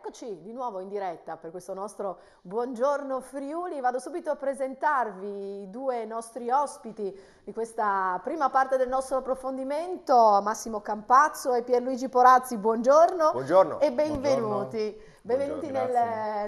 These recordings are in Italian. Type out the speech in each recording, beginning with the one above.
Eccoci di nuovo in diretta per questo nostro Buongiorno Friuli. Vado subito a presentarvi i due nostri ospiti di questa prima parte del nostro approfondimento, Massimo Campazzo e Pierluigi Porazzi. Buongiorno, Buongiorno. e benvenuti. Buongiorno. Benvenuti nel,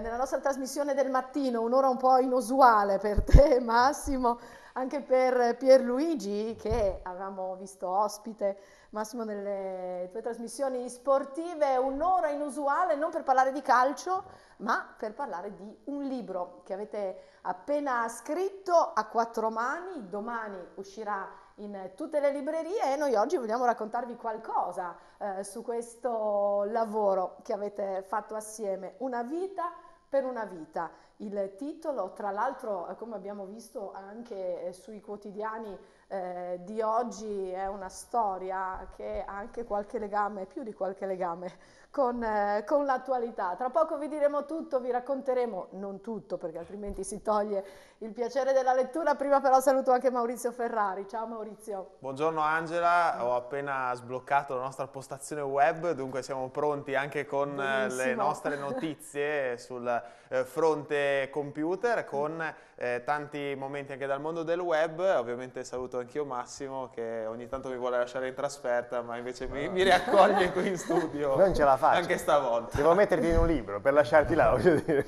nella nostra trasmissione del mattino, un'ora un po' inusuale per te Massimo, anche per Pierluigi che avevamo visto ospite, Massimo, nelle tue trasmissioni sportive, un'ora inusuale non per parlare di calcio, ma per parlare di un libro che avete appena scritto a quattro mani, domani uscirà in tutte le librerie e noi oggi vogliamo raccontarvi qualcosa eh, su questo lavoro che avete fatto assieme, Una vita per una vita il titolo, tra l'altro eh, come abbiamo visto anche eh, sui quotidiani eh, di oggi è una storia che ha anche qualche legame, più di qualche legame con, eh, con l'attualità. Tra poco vi diremo tutto, vi racconteremo, non tutto perché altrimenti si toglie il piacere della lettura, prima però saluto anche Maurizio Ferrari, ciao Maurizio. Buongiorno Angela, ho appena sbloccato la nostra postazione web, dunque siamo pronti anche con eh, Benissimo. le nostre notizie sul eh, fronte computer con eh, tanti momenti anche dal mondo del web, ovviamente saluto anch'io Massimo che ogni tanto mi vuole lasciare in trasferta ma invece mi, mi ah. riaccoglie qui in studio. Non ce la facile. Anche stavolta. Devo metterti in un libro per lasciarti là, voglio dire.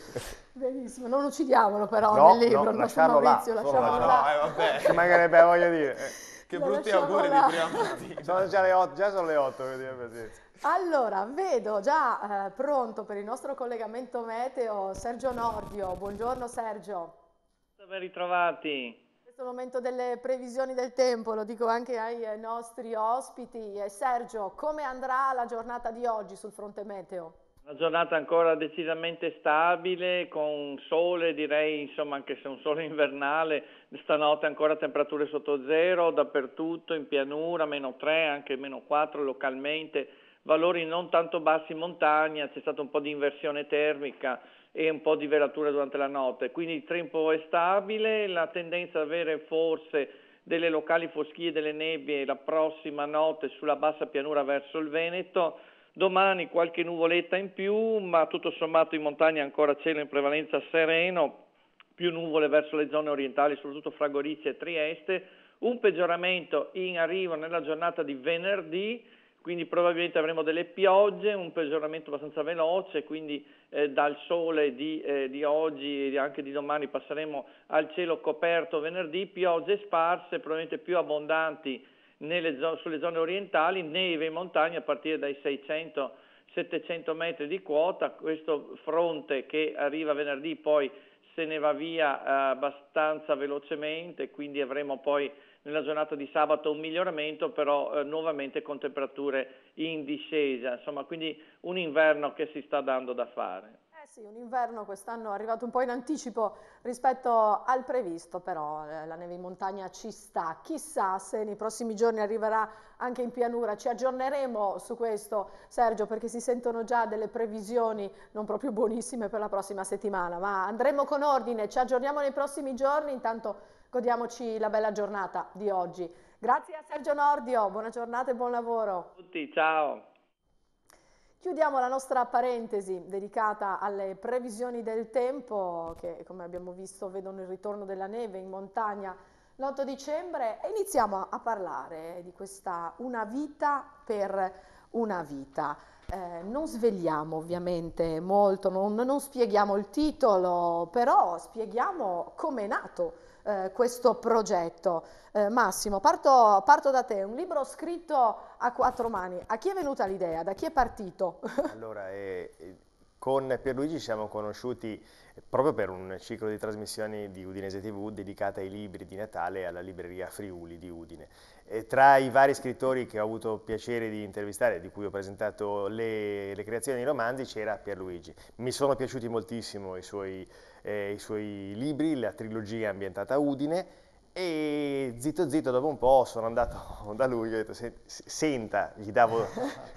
Benissimo, non uccidiamolo però no, nel libro, no, lasciarlo Maurizio, là. lasciamolo no, là. eh, vabbè. mancherebbe, voglio dire. Che La brutti auguri là. di prima mattina. Sono già le 8, già sono le 8, quindi pazienza. Allora, vedo già eh, pronto per il nostro collegamento meteo Sergio Nordio. Buongiorno Sergio. Ben ritrovati questo momento delle previsioni del tempo, lo dico anche ai nostri ospiti. Eh, Sergio, come andrà la giornata di oggi sul fronte meteo? Una giornata ancora decisamente stabile, con sole direi, insomma anche se un sole invernale, stanotte ancora temperature sotto zero dappertutto, in pianura, meno 3, anche meno 4 localmente, valori non tanto bassi in montagna, c'è stata un po' di inversione termica, e un po' di velatura durante la notte, quindi il tempo è stabile, la tendenza ad avere forse delle locali foschie delle nebbie la prossima notte sulla bassa pianura verso il Veneto, domani qualche nuvoletta in più, ma tutto sommato in montagna ancora cielo in prevalenza sereno, più nuvole verso le zone orientali, soprattutto fra Gorizia e Trieste, un peggioramento in arrivo nella giornata di venerdì, quindi probabilmente avremo delle piogge, un peggioramento abbastanza veloce, quindi eh, dal sole di, eh, di, oggi e anche di domani passeremo al cielo coperto venerdì, piogge sparse, probabilmente più abbondanti zo sulle zone orientali, neve in montagna a partire dai 600-700 metri di quota, questo fronte che arriva venerdì poi se ne va via eh, abbastanza velocemente, quindi avremo poi nella giornata di sabato un miglioramento, però eh, nuovamente con temperature in discesa, insomma, quindi un inverno che si sta dando da fare sì, un inverno quest'anno è arrivato un po' in anticipo rispetto al previsto, però eh, la neve in montagna ci sta. Chissà se nei prossimi giorni arriverà anche in pianura. Ci aggiorneremo su questo, Sergio, perché si sentono già delle previsioni non proprio buonissime per la prossima settimana, ma andremo con ordine, ci aggiorniamo nei prossimi giorni, intanto godiamoci la bella giornata di oggi. Grazie a Sergio Nordio, buona giornata e buon lavoro. A tutti, ciao. Chiudiamo la nostra parentesi dedicata alle previsioni del tempo che come abbiamo visto vedono il ritorno della neve in montagna l'8 dicembre e iniziamo a parlare di questa una vita per una vita. Eh, non svegliamo ovviamente molto, non, non spieghiamo il titolo, però spieghiamo come è nato eh, questo progetto. Eh, Massimo, parto, parto, da te, un libro scritto a quattro mani, a chi è venuta l'idea, da chi è partito? allora, eh, eh, con Pierluigi ci siamo conosciuti proprio per un ciclo di trasmissioni di Udinese TV dedicate ai libri di Natale e alla libreria Friuli di Udine tra i vari scrittori che ho avuto piacere di intervistare, di cui ho presentato le, le creazioni e romanzi, c'era Pierluigi. Mi sono piaciuti moltissimo i suoi, eh, i suoi libri, la trilogia ambientata a Udine, e zitto zitto dopo un po' sono andato da lui e ho detto senta, gli davo,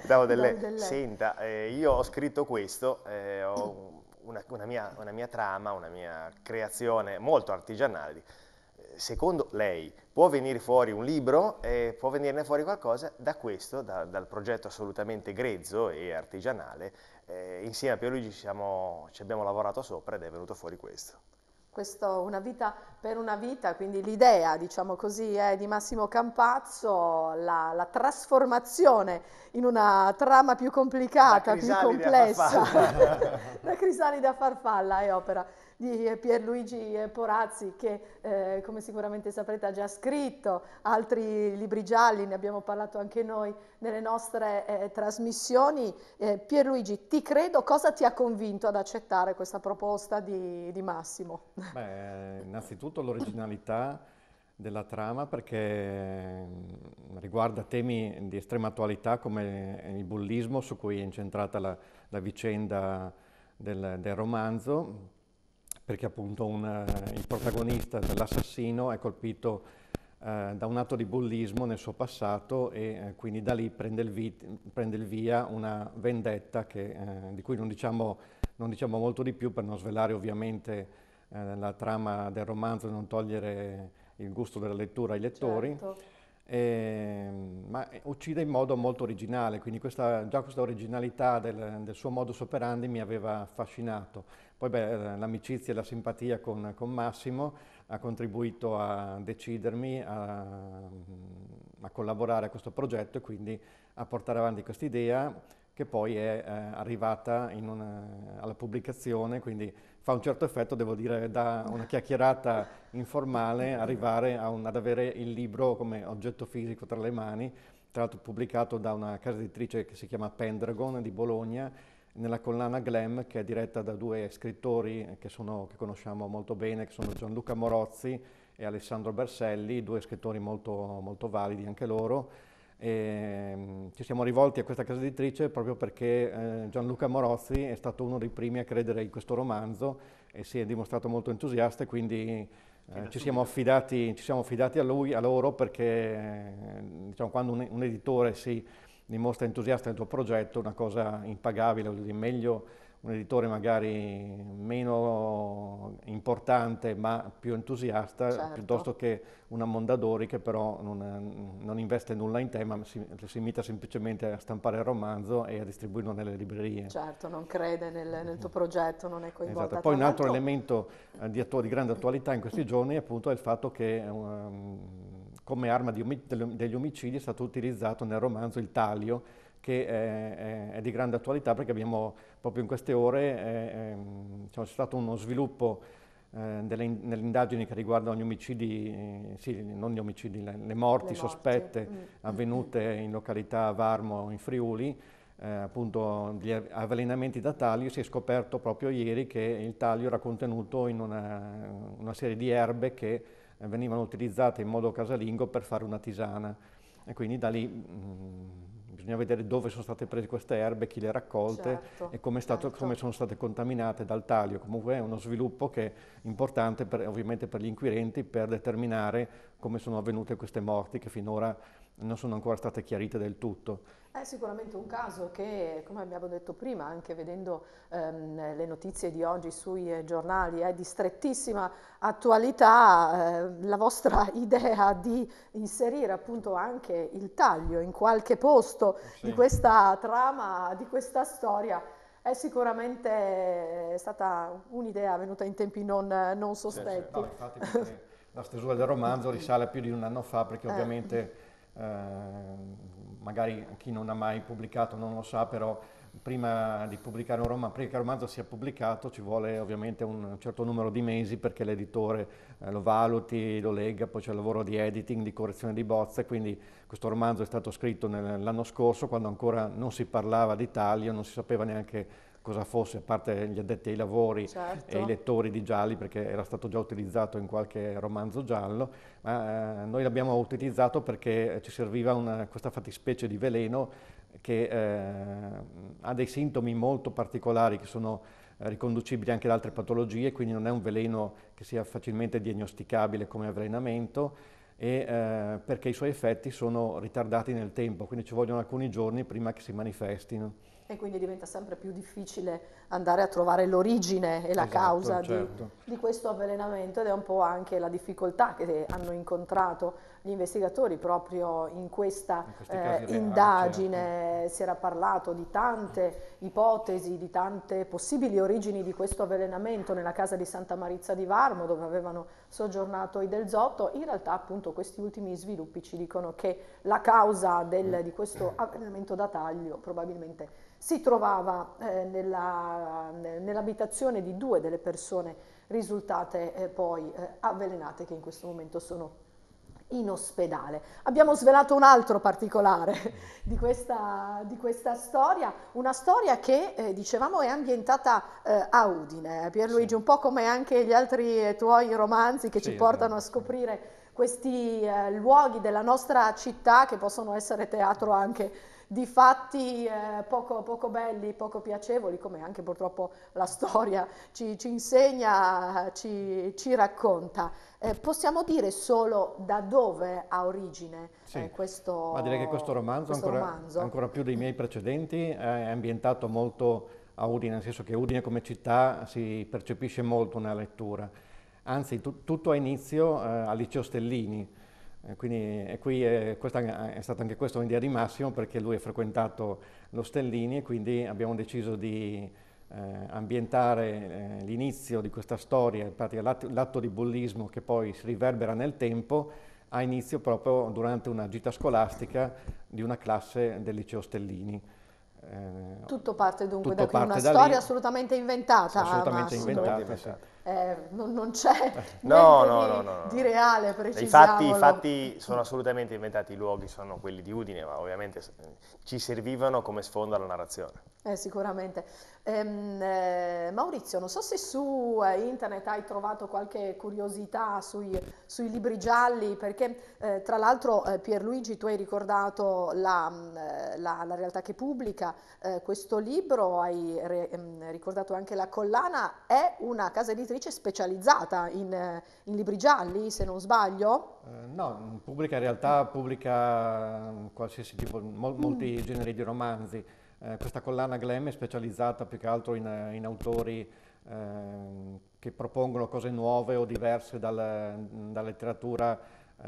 gli davo delle, delle... senta, eh, io ho scritto questo, eh, ho una, una, mia, una mia trama, una mia creazione molto artigianale, secondo lei può venire fuori un libro, e può venirne fuori qualcosa da questo, da, dal progetto assolutamente grezzo e artigianale. Eh, insieme a Pierluigi ci, siamo, ci abbiamo lavorato sopra ed è venuto fuori questo questo Una vita per una vita, quindi l'idea, diciamo così, eh, di Massimo Campazzo, la, la, trasformazione in una trama più complicata, più complessa, da crisalide a farfalla è opera di Pierluigi Porazzi che eh, come sicuramente saprete ha già scritto altri libri gialli, ne abbiamo parlato anche noi nelle nostre eh, trasmissioni. Eh, Pierluigi, ti credo, cosa ti ha convinto ad accettare questa proposta di, di Massimo? Beh, innanzitutto l'originalità della trama perché mm, riguarda temi di estrema attualità come il bullismo su cui è incentrata la, la vicenda del, del, romanzo perché appunto un, eh, il protagonista dell'assassino è colpito eh, da un atto di bullismo nel suo passato e eh, quindi da lì prende il, vi, prende il via una vendetta che, eh, di cui non diciamo, non diciamo, molto di più per non svelare ovviamente eh, la trama del romanzo e non togliere il gusto della lettura ai lettori. Certo. E, ehm, ma uccide in modo molto originale, quindi questa, già questa originalità del, del suo modus operandi mi aveva affascinato. Poi l'amicizia e la simpatia con, con, Massimo ha contribuito a decidermi a, a, collaborare a questo progetto e quindi a portare avanti questa idea che poi è eh, arrivata una, alla pubblicazione, quindi fa un certo effetto, devo dire, da una chiacchierata informale arrivare un, ad avere il libro come oggetto fisico tra le mani, tra l'altro pubblicato da una casa editrice che si chiama Pendragon di Bologna, nella collana Glam che è diretta da due scrittori che, sono, che conosciamo molto bene, che sono Gianluca Morozzi e Alessandro Berselli, due scrittori molto, molto validi anche loro. E ehm, ci siamo rivolti a questa casa editrice proprio perché eh, Gianluca Morozzi è stato uno dei primi a credere in questo romanzo e si è dimostrato molto entusiasta e quindi eh, ci, siamo affidati, ci, siamo affidati, a lui, a loro perché eh, diciamo, quando un, un editore si dimostra entusiasta del tuo progetto, una cosa impagabile, meglio un editore magari meno importante ma più entusiasta certo. piuttosto che una Mondadori che però non, non investe nulla in tema, si, si, limita semplicemente a stampare il romanzo e a distribuirlo nelle librerie. Certo, non crede nel, nel tuo progetto, non è coinvolta. Esatto. Poi un altro elemento eh, di, attu- di grande attualità in questi giorni appunto, è il fatto che um, come arma di, degli omicidi è stato utilizzato nel romanzo Il Taglio, che è, è di grande attualità perché abbiamo proprio in queste ore è, diciamo, c'è stato uno sviluppo eh, nelle indagini che riguardano gli omicidi, eh, sì, non gli omicidi, le, le morti le sospette morti. Mm. avvenute in località Varmo in Friuli, eh, appunto gli avvelenamenti da taglio, si è scoperto proprio ieri che il taglio era contenuto in una, una serie di erbe che venivano utilizzate in modo casalingo per fare una tisana. E quindi da lì mh, mm, bisogna vedere dove sono state prese queste erbe, chi le ha raccolte certo, e come, stato, certo. come, sono state contaminate dal taglio. Comunque è uno sviluppo che è importante per, ovviamente per gli inquirenti per determinare come sono avvenute queste morti che finora non sono ancora state chiarite del tutto. È sicuramente un caso che, come abbiamo detto prima, anche vedendo ehm, le notizie di oggi sui giornali, è di strettissima attualità. Eh, la vostra idea di inserire appunto anche il taglio in qualche posto sì. di questa trama, di questa storia, è sicuramente eh, stata un'idea venuta in tempi non, non sospetti. Sì, sì. No, infatti, la stesura del romanzo risale più di un anno fa perché eh. ovviamente Ehm, magari chi non ha mai pubblicato non lo sa, però prima di pubblicare un romanzo, prima che il romanzo sia pubblicato ci vuole ovviamente un certo numero di mesi perché l'editore eh, lo valuti, lo legga, poi c'è il lavoro di editing, di correzione di bozze, quindi questo romanzo è stato scritto l'anno scorso quando ancora non si parlava d'Italia, non si sapeva neanche cosa fosse, a parte gli addetti ai lavori certo. e i lettori di gialli, perché era stato già utilizzato in qualche romanzo giallo, ma eh, noi l'abbiamo utilizzato perché ci serviva una, questa fattispecie di veleno che eh, ha dei sintomi molto particolari che sono eh, riconducibili anche ad altre patologie, quindi non è un veleno che sia facilmente diagnosticabile come avvelenamento, e, eh, perché i suoi effetti sono ritardati nel tempo, quindi ci vogliono alcuni giorni prima che si manifestino e quindi diventa sempre più difficile andare a trovare l'origine e la esatto, causa certo. di, di, questo avvelenamento ed è un po' anche la difficoltà che hanno incontrato gli investigatori proprio in questa in eh, ah, indagine. Certo. Si era parlato di tante ipotesi, di tante possibili origini di questo avvelenamento nella casa di Santa Marizza di Varmo dove avevano soggiornatoi del zotto, in realtà appunto questi ultimi sviluppi ci dicono che la causa del, di questo avvelenamento da taglio probabilmente si trovava eh, nella, nell'abitazione di due delle persone risultate eh, poi eh, avvelenate che in questo momento sono in ospedale. Abbiamo svelato un altro particolare di questa, di questa storia, una storia che eh, dicevamo è ambientata eh, a Udine, eh, Pierluigi, sì. un po' come anche gli altri eh, tuoi romanzi che sì, ci portano a scoprire questi eh, luoghi della nostra città che possono essere teatro anche di fatti eh, poco, poco, belli, poco piacevoli, come anche purtroppo la storia ci, ci insegna, ci, ci racconta. Eh, possiamo dire solo da dove ha origine eh, sì. eh, questo Ma direi che questo romanzo, questo ancora, romanzo. ancora più dei miei precedenti, è ambientato molto a Udine, nel senso che Udine come città si percepisce molto nella lettura. Anzi, tu, tutto ha inizio eh, al liceo Stellini, eh, quindi e qui eh, è, è stata anche questa un'idea di Massimo perché lui ha frequentato lo Stellini e quindi abbiamo deciso di eh, ambientare eh, l'inizio di questa storia, l'atto di bullismo che poi si riverbera nel tempo, ha inizio proprio durante una gita scolastica di una classe del liceo Stellini. Eh, tutto parte dunque tutto da qui, una storia lì, assolutamente inventata. Assolutamente Massimo. inventata, sì eh, non, non, c'è no, no, di, no, di, reale, precisiamolo. I fatti, sono assolutamente inventati, i luoghi sono quelli di Udine, ma ovviamente ci servivano come sfondo alla narrazione. Eh, sicuramente. Ehm, eh, Maurizio, non so se su eh, internet hai trovato qualche curiosità sui, sui libri gialli, perché eh, tra l'altro eh, Pierluigi tu hai ricordato la, mm, eh, la, la realtà che pubblica eh, questo libro, hai re, ehm, ricordato anche la collana, è una casa editrice specializzata in, in libri gialli, se non sbaglio? no, pubblica in realtà pubblica mm, qualsiasi tipo, mol, molti mm. generi di romanzi. Eh, questa collana Glam è specializzata più che altro in, eh, in autori eh, che propongono cose nuove o diverse dalla, mm, dalla letteratura eh,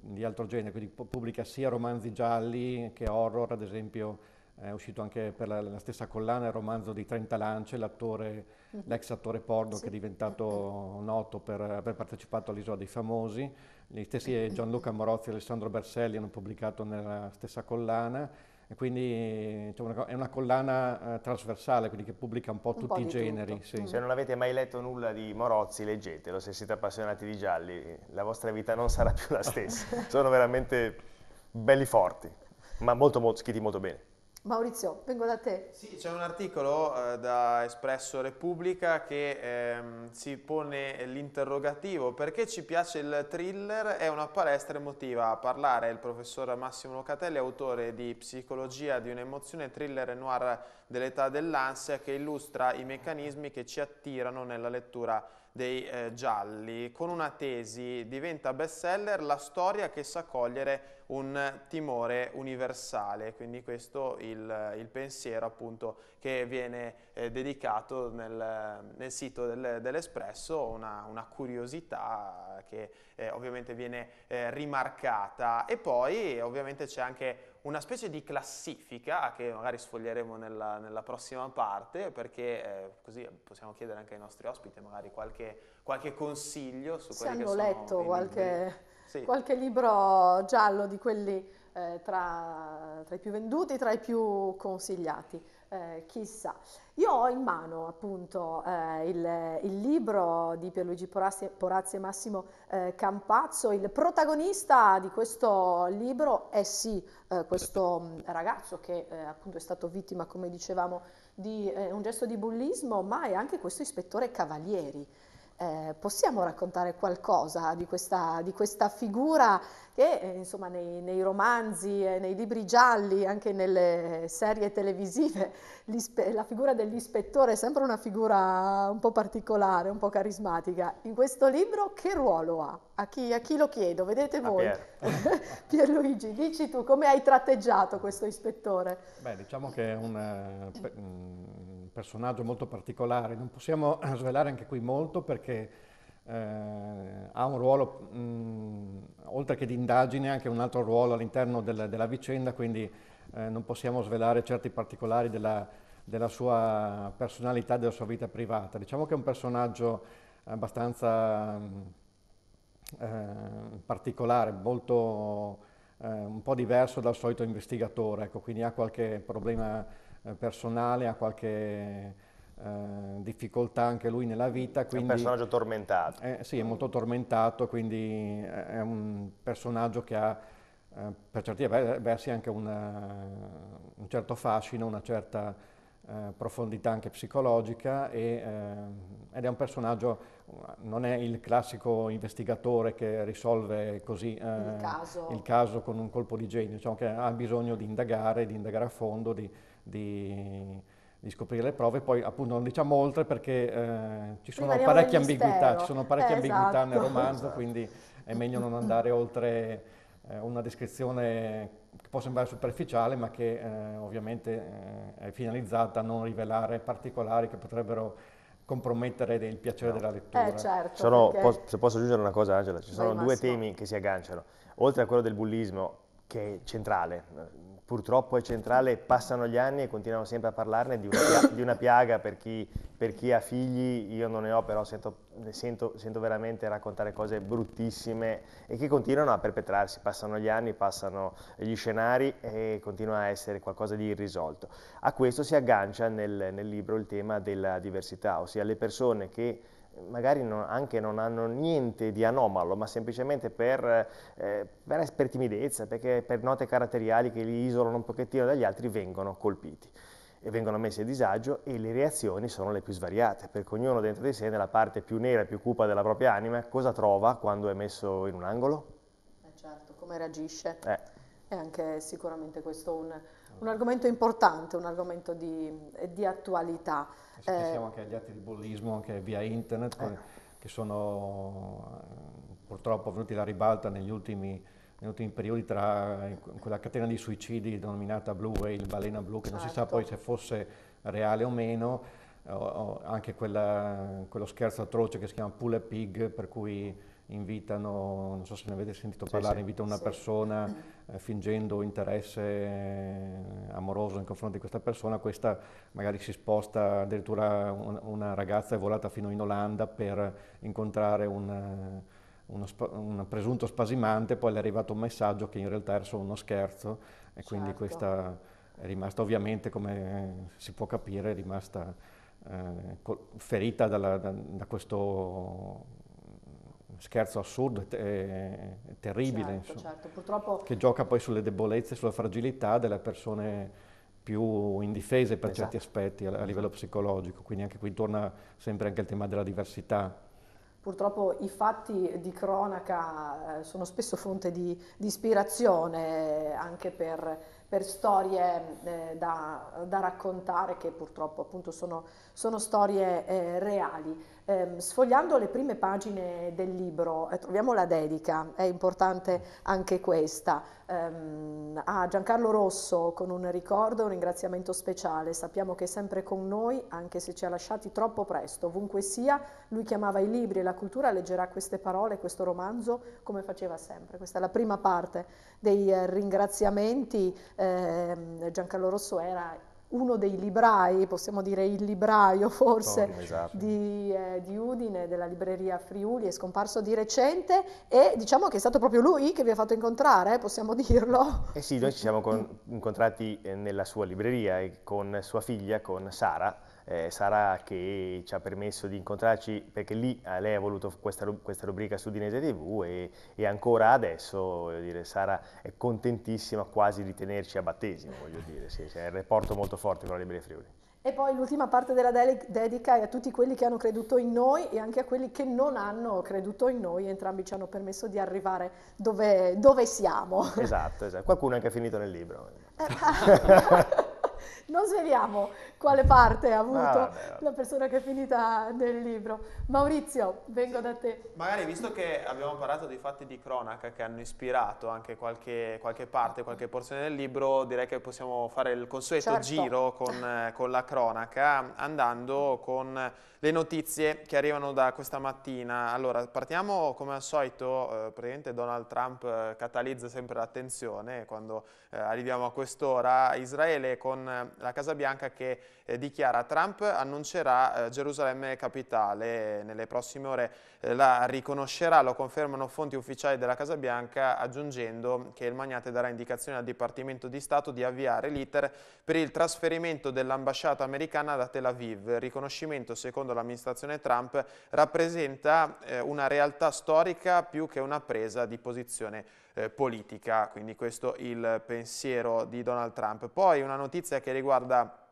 di altro genere, quindi pubblica sia romanzi gialli che horror, ad esempio è uscito anche per la, la stessa collana il romanzo di Trenta Lance, mhm. l'ex attore porno sì. che è diventato mhm. noto per aver partecipato all'Isola dei Famosi. Gli stessi mhm. Gianluca Morozzi e Alessandro Berselli hanno pubblicato nella stessa collana e quindi cioè, è una collana eh, trasversale, quindi che pubblica un po' un tutti po i generi. Sì. Mm-hmm. Se non avete mai letto nulla di Morozzi, leggetelo, se siete appassionati di gialli, la vostra vita non sarà più la stessa. Sono veramente belli forti, ma molto, molto scritti molto bene. Maurizio, vengo da te. Sì, c'è un articolo eh, da Espresso Repubblica che ehm, si pone l'interrogativo perché ci piace il thriller è una palestra emotiva. A parlare il professor Massimo Locatelli, autore di Psicologia di un'emozione thriller noir dell'età dell'ansia che illustra i meccanismi che ci attirano nella lettura dei eh, gialli, con una tesi diventa bestseller la storia che sa cogliere un timore universale, quindi questo il, eh, il pensiero appunto che viene eh, dedicato nel, nel sito del, dell'Espresso, una, una, curiosità che eh, ovviamente viene eh, rimarcata e poi ovviamente c'è anche una specie di classifica che magari sfoglieremo nella, nella prossima parte perché eh, così possiamo chiedere anche ai nostri ospiti magari qualche, qualche consiglio su quelli Se hanno letto qualche, sì. qualche, libro giallo di quelli eh, tra, tra i più venduti, tra i più consigliati eh, chissà. Io ho in mano appunto eh, il, il, libro di Pierluigi Porazzi, Porazzi e Massimo eh, Campazzo, il protagonista di questo libro è sì eh, questo mm, ragazzo che eh, appunto è stato vittima, come dicevamo, di eh, un gesto di bullismo, ma è anche questo ispettore Cavalieri eh, possiamo raccontare qualcosa di questa, di questa figura che eh, insomma, nei, nei, romanzi, eh, nei libri gialli, anche nelle serie televisive, la figura dell'ispettore è sempre una figura un po' particolare, un po' carismatica. In questo libro che ruolo ha? A chi, a chi lo chiedo? Vedete voi. Pier. Pierluigi, dici tu come hai tratteggiato questo ispettore? Beh, diciamo che è un eh, mm, personaggio molto particolare, non possiamo svelare anche qui molto perché eh, ha un ruolo, mh, mm, oltre che di indagine, anche un altro ruolo all'interno della, della, vicenda, quindi eh, non possiamo svelare certi particolari della, della sua personalità, della sua vita privata. Diciamo che è un personaggio abbastanza mm, eh, particolare, molto, eh, un po' diverso dal solito investigatore, ecco, quindi ha qualche problema eh, personale, ha qualche eh, difficoltà anche lui nella vita. Quindi, è un personaggio tormentato. Eh, sì, è molto tormentato, quindi è un personaggio che ha eh, per certi versi anche una, un certo fascino, una certa eh, profondità anche psicologica e, eh, ed è un personaggio, non è il classico investigatore che risolve così il caso. il, caso. con un colpo di genio, diciamo che ha bisogno di indagare, di indagare a fondo, di, di, di scoprire le prove, poi appunto non diciamo oltre perché eh, ci, sono parecchie ambiguità, ci sono parecchie esatto. ambiguità nel romanzo, esatto. quindi è meglio non andare oltre eh, una descrizione che può sembrare superficiale, ma che eh, ovviamente eh, è finalizzata a non rivelare particolari che potrebbero compromettere il piacere no. della lettura. Eh, certo, sono, perché... po se posso aggiungere una cosa Angela, ci sono due massimo. temi che si agganciano, oltre a quello del bullismo che è centrale, purtroppo è centrale, passano gli anni e continuano sempre a parlarne di una, piaga, di una piaga per, chi, per chi, ha figli, io non ne ho però sento, sento, sento, veramente raccontare cose bruttissime e che continuano a perpetrarsi, passano gli anni, passano gli scenari e continua a essere qualcosa di irrisolto. A questo si aggancia nel, nel libro il tema della diversità, ossia le persone che magari non, anche non hanno niente di anomalo, ma semplicemente per, eh, per, per timidezza, perché per note caratteriali che li isolano un pochettino dagli altri, vengono colpiti e vengono messi a disagio e le reazioni sono le più svariate, perché ognuno dentro di sé, nella parte più nera e più cupa della propria anima, cosa trova quando è messo in un angolo? Eh certo, come reagisce. Eh. È anche sicuramente questo un, un argomento importante, un argomento di, di attualità. Sì, eh, siamo anche agli atti di bullismo, anche via internet, eh. che sono eh, purtroppo venuti alla ribalta negli ultimi negli ultimi periodi tra eh, quella catena di suicidi denominata Blue Whale, balena blu, che certo. non si sa certo. poi se fosse reale o meno, o, o anche quella, quello scherzo atroce che si chiama Pull a Pig, per cui invitano, non so se ne avete sentito parlare, sì, invitano una sì. persona eh, fingendo interesse eh, amoroso nei confronti di questa persona, questa magari si sposta, addirittura un, una ragazza è volata fino in Olanda per incontrare un, eh, spa, un, presunto spasimante, poi le è arrivato un messaggio che in realtà era solo uno scherzo e quindi certo. questa è rimasta ovviamente, come si può capire, è rimasta eh, ferita dalla, da, da questo scherzo assurdo e terribile, certo, certo. Purtroppo... che gioca poi sulle debolezze, sulla fragilità delle persone più indifese per esatto. certi aspetti a, a, livello psicologico, quindi anche qui torna sempre anche il tema della diversità. Purtroppo i fatti di cronaca eh, sono spesso fonte di, di ispirazione eh, anche per, per storie eh, da, da, raccontare che purtroppo appunto sono, sono storie eh, reali ehm, sfogliando le prime pagine del libro, eh, troviamo la dedica, è importante anche questa, ehm, a Giancarlo Rosso con un ricordo e un ringraziamento speciale, sappiamo che è sempre con noi, anche se ci ha lasciati troppo presto, ovunque sia, lui chiamava i libri e la cultura, leggerà queste parole, questo romanzo, come faceva sempre. Questa è la prima parte dei eh, ringraziamenti, ehm, Giancarlo Rosso era uno dei librai, possiamo dire il libraio forse, Torino, esatto. di, eh, di, Udine, della libreria Friuli, è scomparso di recente e diciamo che è stato proprio lui che vi ha fatto incontrare, eh, possiamo dirlo. Eh sì, noi ci siamo con- mm. incontrati eh, nella sua libreria e con sua figlia, con Sara, eh, Sara che ci ha permesso di incontrarci, perché lì eh, lei ha voluto questa, questa rubrica su Dinese TV e, e, ancora adesso dire, Sara è contentissima quasi di tenerci a battesimo, voglio dire, sì, c'è un rapporto molto forte con la Libera Friuli. E poi l'ultima parte della dedica è a tutti quelli che hanno creduto in noi e anche a quelli che non hanno creduto in noi, entrambi ci hanno permesso di arrivare dove, dove siamo. Esatto, esatto, qualcuno è anche finito nel libro. Eh, ah. non sveliamo quale parte ha ah, avuto ah, la persona che è finita nel libro. Maurizio, vengo da te. Magari visto che abbiamo parlato dei fatti di cronaca che hanno ispirato anche qualche, qualche parte, qualche porzione del libro, direi che possiamo fare il consueto certo. giro con, eh, con la cronaca, andando con le notizie che arrivano da questa mattina. Allora, partiamo come al solito, eh, praticamente Donald Trump eh, catalizza sempre l'attenzione quando eh, arriviamo a quest'ora. Israele con eh, la Casa Bianca che eh, dichiara Trump annuncerà eh, Gerusalemme capitale, nelle prossime ore eh, la riconoscerà, lo confermano fonti ufficiali della Casa Bianca aggiungendo che il magnate darà indicazione al Dipartimento di Stato di avviare l'iter per il trasferimento dell'ambasciata americana da Tel Aviv. Il riconoscimento secondo l'amministrazione Trump rappresenta eh, una realtà storica più che una presa di posizione eh, politica, quindi questo il pensiero di Donald Trump. Poi una notizia che riguarda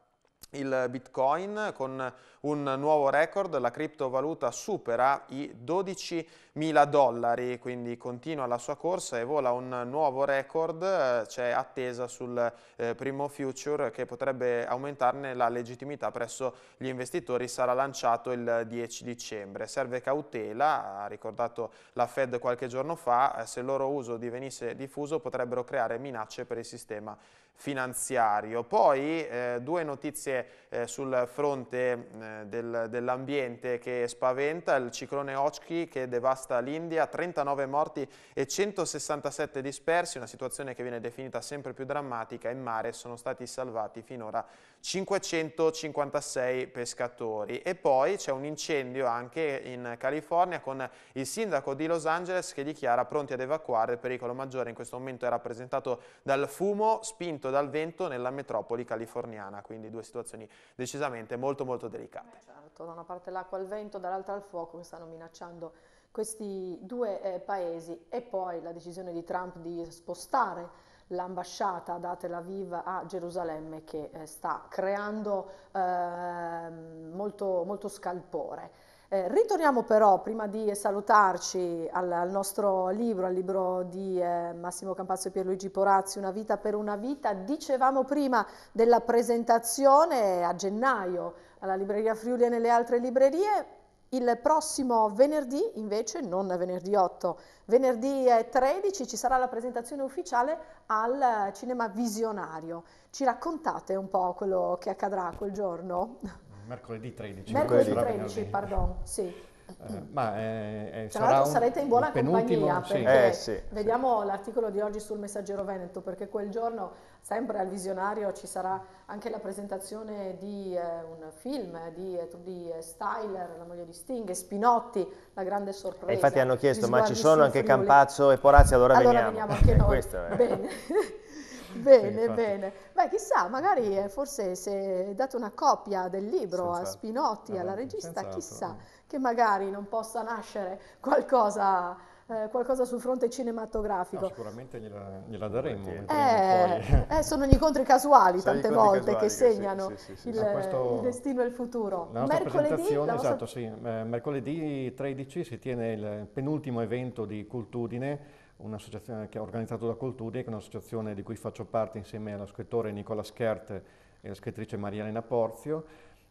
il bitcoin con un nuovo record, la criptovaluta supera i 12 mila dollari, quindi continua la sua corsa e vola un nuovo record, eh, c'è attesa sul eh, primo future che potrebbe aumentarne la legittimità presso gli investitori, sarà lanciato il 10 dicembre. Serve cautela, ha ricordato la Fed qualche giorno fa, eh, se il loro uso divenisse diffuso potrebbero creare minacce per il sistema finanziario. Poi eh, due notizie eh, sul fronte eh, del, dell'ambiente che spaventa, il ciclone Ochki che devasta l'India, 39 morti e 167 dispersi, una situazione che viene definita sempre più drammatica, in mare sono stati salvati finora 556 pescatori. E poi c'è un incendio anche in California con il sindaco di Los Angeles che dichiara pronti ad evacuare il pericolo maggiore in questo momento è rappresentato dal fumo spinto dal vento nella metropoli californiana, quindi due situazioni situazioni decisamente molto molto delicate. Eh, certo, da una parte l'acqua al vento, dall'altra al fuoco che stanno minacciando questi due eh, paesi e poi la decisione di Trump di spostare l'ambasciata da Tel Aviv a Gerusalemme che eh, sta creando eh, molto, molto scalpore. Eh, ritorniamo però, prima di salutarci, al, al nostro libro, al libro di eh, Massimo Campazzo e Pierluigi Porazzi, Una vita per una vita. Dicevamo prima della presentazione a gennaio alla Libreria Friuli e nelle altre librerie. Il prossimo venerdì, invece, non venerdì 8, venerdì 13 eh, ci sarà la presentazione ufficiale al Cinema Visionario. Ci raccontate un po' quello che accadrà quel giorno? Mercoledì 13. Mercoledì 13, pardon, sì. Eh, ma eh, eh Tra l'altro sarete in buona compagnia perché sì. eh, sì, vediamo sì. l'articolo di oggi sul Messaggero Veneto perché quel giorno sempre al visionario ci sarà anche la presentazione di eh, un film eh, di, di Styler, la moglie di Sting e Spinotti, la grande sorpresa. E infatti hanno chiesto ma ci sono anche Campazzo e Porazzi allora, allora veniamo. veniamo anche noi. Bene. Bene, bene. Beh, chissà, magari eh, forse se date una copia del libro Senza... a Spinotti, ah, alla regista, chissà che magari non possa nascere qualcosa, eh, qualcosa sul fronte cinematografico. No, sicuramente gliela, gliela daremo. Eh, poi... Eh, sono gli incontri casuali tante volte casuali che segnano che sì, sì, sì, il, questo... il, destino e il futuro. La mercoledì, la vostra... esatto, eh, mercoledì 13 si tiene il penultimo evento di Cultudine un'associazione che è organizzata da Coltudi, che è un'associazione di cui faccio parte insieme allo scrittore Nicola Schert e la scrittrice Maria Elena Porzio.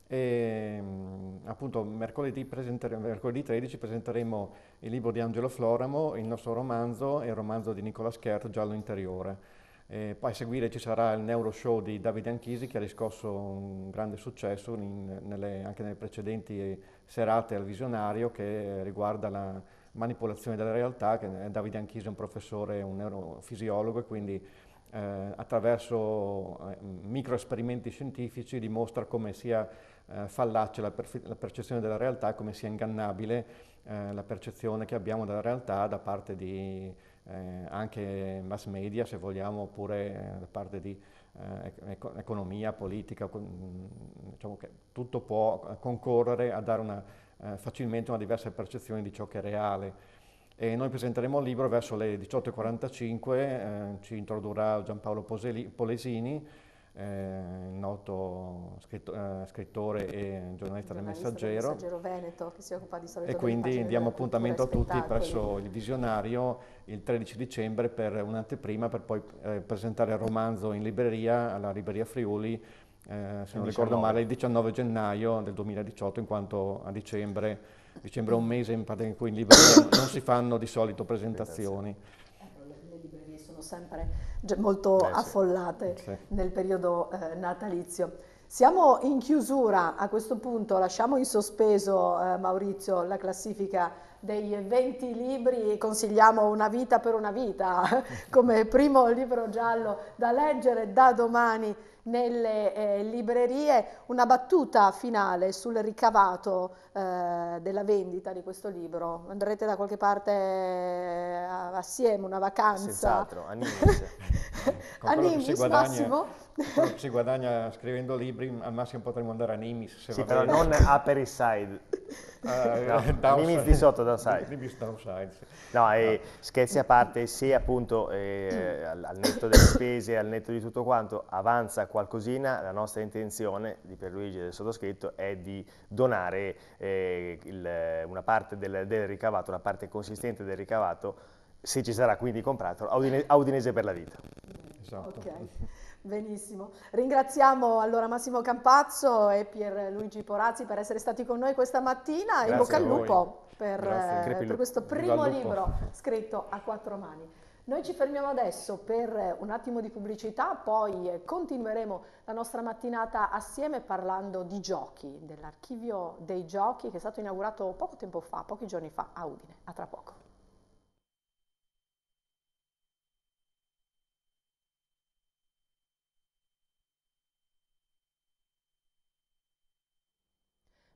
E mm, appunto mercoledì, mercoledì, 13 presenteremo il libro di Angelo Floramo, il nostro romanzo e il romanzo di Nicola Schert, Giallo Interiore. E poi a seguire ci sarà il Neuro Show di Davide Anchisi che ha riscosso un grande successo in, nelle, anche nelle precedenti serate al visionario che riguarda la, manipolazione della realtà, che Davide Anchisi è un professore, un neurofisiologo e quindi eh, attraverso eh, esperimenti scientifici dimostra come sia eh, fallace la, la, percezione della realtà, come sia ingannabile eh, la percezione che abbiamo della realtà da parte di eh, anche mass media, se vogliamo, oppure eh, da parte di economia, politica, diciamo che tutto può concorrere a dare una eh, facilmente una diversa percezione di ciò che è reale. E noi presenteremo il libro verso le 18.45, eh, ci introdurrà Giampaolo Polesini, eh, noto scritto, eh, scrittore e giornalista del Messaggero. Del Messaggero Veneto, che si occupa di solito e quindi diamo appuntamento a tutti presso il Visionario il 13 dicembre per un'anteprima per poi eh, presentare il romanzo in libreria, alla Libreria Friuli, eh, se non ricordo male, il 19 gennaio del 2018, in quanto a dicembre, dicembre è un mese in, cui in libreria non si fanno di solito presentazioni. le, librerie sono sempre molto eh, affollate sì. nel periodo eh, natalizio. Siamo in chiusura, a questo punto lasciamo in sospeso eh, Maurizio la classifica dei 20 libri, consigliamo Una vita per una vita come primo libro giallo da leggere da domani nelle eh, librerie una battuta finale sul ricavato eh, della vendita di questo libro. Andrete da qualche parte eh, assieme, una vacanza? Senz'altro, a Nice. a Nimbus, Massimo? si guadagna scrivendo libri, al massimo potremmo andare a Nimis. Se sì, però bene. non upper east side. Uh, no, Nimis di sotto, downside. Nimis downside, sì. No, no. scherzi a parte, se appunto eh, al netto delle spese, al netto di tutto quanto, avanza qualcosina, la nostra intenzione di Perluigi e del sottoscritto è di donare eh, il, una parte del, del ricavato, una parte consistente del ricavato se ci sarà quindi comprato, a Udinese, per la vita. Esatto. Okay. benissimo. Ringraziamo allora Massimo Campazzo e Pierluigi Porazzi per essere stati con noi questa mattina. Grazie In eh, bocca al lupo per, eh, per questo primo libro scritto a quattro mani. Noi ci fermiamo adesso per eh, un attimo di pubblicità, poi eh, continueremo la nostra mattinata assieme parlando di giochi, dell'archivio dei giochi che è stato inaugurato poco tempo fa, pochi giorni fa a Udine. A tra poco.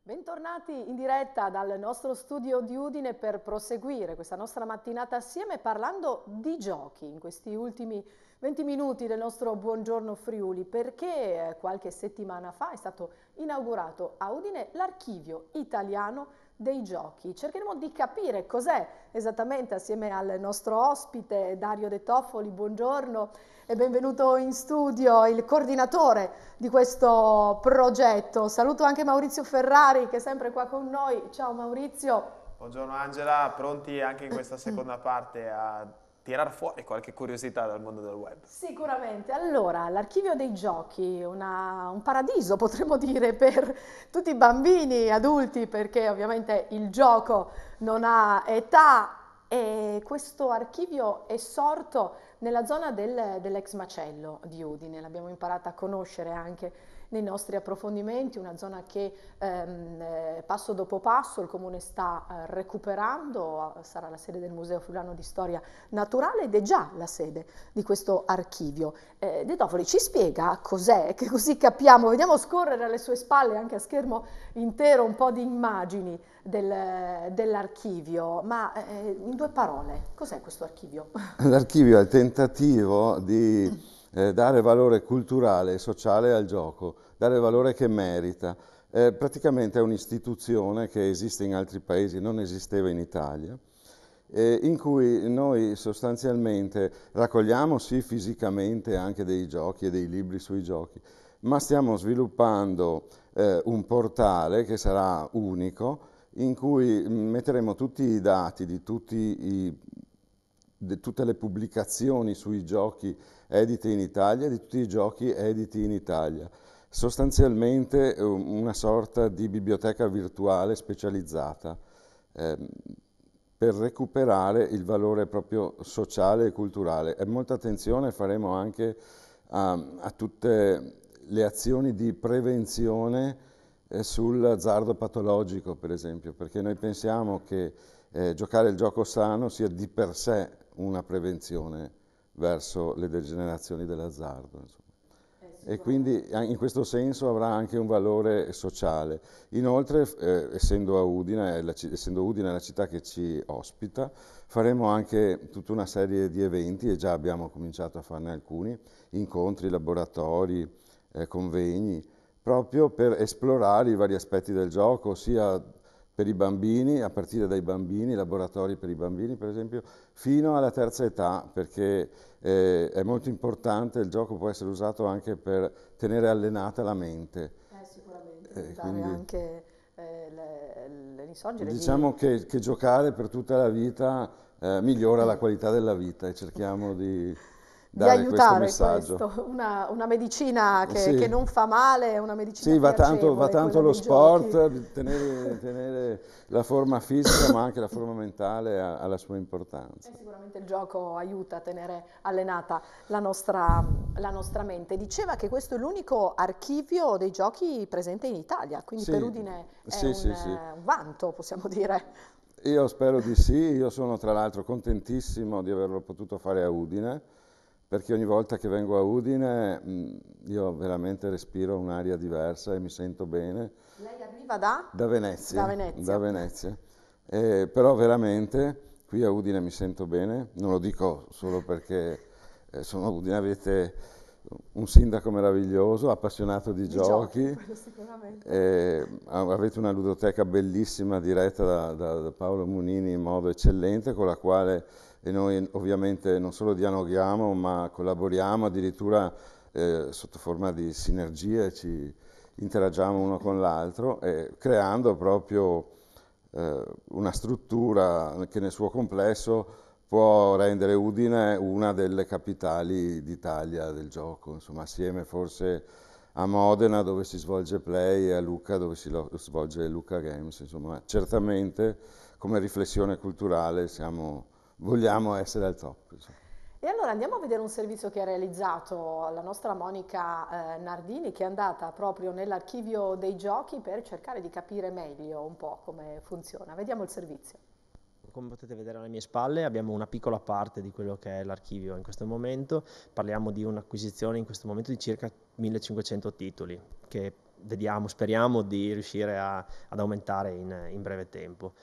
Bentornati in diretta dal nostro studio di Udine per proseguire questa nostra mattinata assieme parlando di giochi in questi ultimi 20 minuti del nostro Buongiorno Friuli perché eh, qualche settimana fa è stato inaugurato a Udine l'archivio italiano dei giochi. Cercheremo di capire cos'è esattamente assieme al nostro ospite Dario De Toffoli, buongiorno e benvenuto in studio il coordinatore di questo progetto. Saluto anche Maurizio Ferrari che è sempre qua con noi. Ciao Maurizio. Buongiorno Angela, pronti anche in questa seconda parte a tirare fuori qualche curiosità dal mondo del web. Sicuramente. Allora, l'archivio dei giochi, una, un paradiso potremmo dire per tutti i bambini, adulti, perché ovviamente il gioco non ha età e questo archivio è sorto nella zona del, dell'ex macello di Udine, l'abbiamo imparata a conoscere anche nei nostri approfondimenti, una zona che ehm, eh, passo dopo passo il Comune sta eh, recuperando, sarà la sede del Museo Fulano di Storia Naturale ed è già la sede di questo archivio. Eh, De Dovoli ci spiega cos'è, che così capiamo, vediamo scorrere alle sue spalle anche a schermo intero un po' di immagini del, dell'archivio, ma eh, in due parole, cos'è questo archivio? L'archivio è il tentativo di eh, dare valore culturale e sociale al gioco, dare valore che merita. Eh, praticamente è un'istituzione che esiste in altri paesi, non esisteva in Italia, eh, in cui noi sostanzialmente raccogliamo sì fisicamente anche dei giochi e dei libri sui giochi, ma stiamo sviluppando eh, un portale che sarà unico in cui mm, metteremo tutti i dati di, tutti i, di tutte le pubblicazioni sui giochi editi in Italia, di tutti i giochi editi in Italia. Sostanzialmente um, una sorta di biblioteca virtuale specializzata eh, per recuperare il valore proprio sociale e culturale. E molta attenzione faremo anche a, a tutte le azioni di prevenzione eh, sull'azzardo patologico, per esempio, perché noi pensiamo che eh, giocare il gioco sano sia di per sé una prevenzione verso le degenerazioni dell'azzardo. Eh, e quindi ah, in questo senso avrà anche un valore sociale. Inoltre, eh, essendo, Udine, la, essendo Udine la città che ci ospita, faremo anche tutta una serie di eventi e già abbiamo cominciato a farne alcuni, incontri, laboratori, eh, convegni, proprio per esplorare i vari aspetti del gioco, sia per i bambini, a partire dai bambini, laboratori per i bambini per esempio, fino alla terza età perché eh, è molto importante, il gioco può essere usato anche per tenere allenata la mente. Eh, sicuramente, eh, anche eh, le, le Diciamo di... che, che, giocare per tutta la vita eh, migliora la qualità della vita e cerchiamo di dare questo messaggio. Questo. Una, una, medicina che, sì. che, non fa male, una medicina Sì, va tanto, va tanto lo sport, tenere, tenere, la forma fisica ma anche la forma mentale ha, ha la sua importanza. E sicuramente il gioco aiuta a tenere allenata la nostra, la nostra, mente. Diceva che questo è l'unico archivio dei giochi presente in Italia, quindi sì. per Udine è sì, un, un vanto, possiamo dire. Io spero di sì, io sono tra l'altro contentissimo di averlo potuto fare a Udine perché ogni volta che vengo a Udine mh, mm, io veramente respiro un'aria diversa e mi sento bene. Lei arriva da? Da Venezia. Da Venezia. Da Venezia. Eh, però veramente qui a Udine mi sento bene, non lo dico solo perché eh, sono a Udine, avete un sindaco meraviglioso, appassionato di, di giochi, giochi eh, avete una ludoteca bellissima diretta da, da, da Paolo Munini in modo eccellente con la quale e noi ovviamente non solo dialoghiamo ma collaboriamo addirittura eh, sotto forma di sinergie, ci interagiamo uno con l'altro eh, creando proprio eh, una struttura che nel suo complesso può rendere Udine una delle capitali d'Italia del gioco, insomma assieme forse a Modena dove si svolge Play e a Lucca dove si svolge Lucca Games, insomma certamente come riflessione culturale siamo vogliamo essere al top. Insomma. E allora andiamo a vedere un servizio che ha realizzato la nostra Monica eh, Nardini che è andata proprio nell'archivio dei giochi per cercare di capire meglio un po' come funziona. Vediamo il servizio. Come potete vedere alle mie spalle abbiamo una piccola parte di quello che è l'archivio in questo momento, parliamo di un'acquisizione in questo momento di circa 1500 titoli che vediamo, speriamo di riuscire a, ad aumentare in, in breve tempo.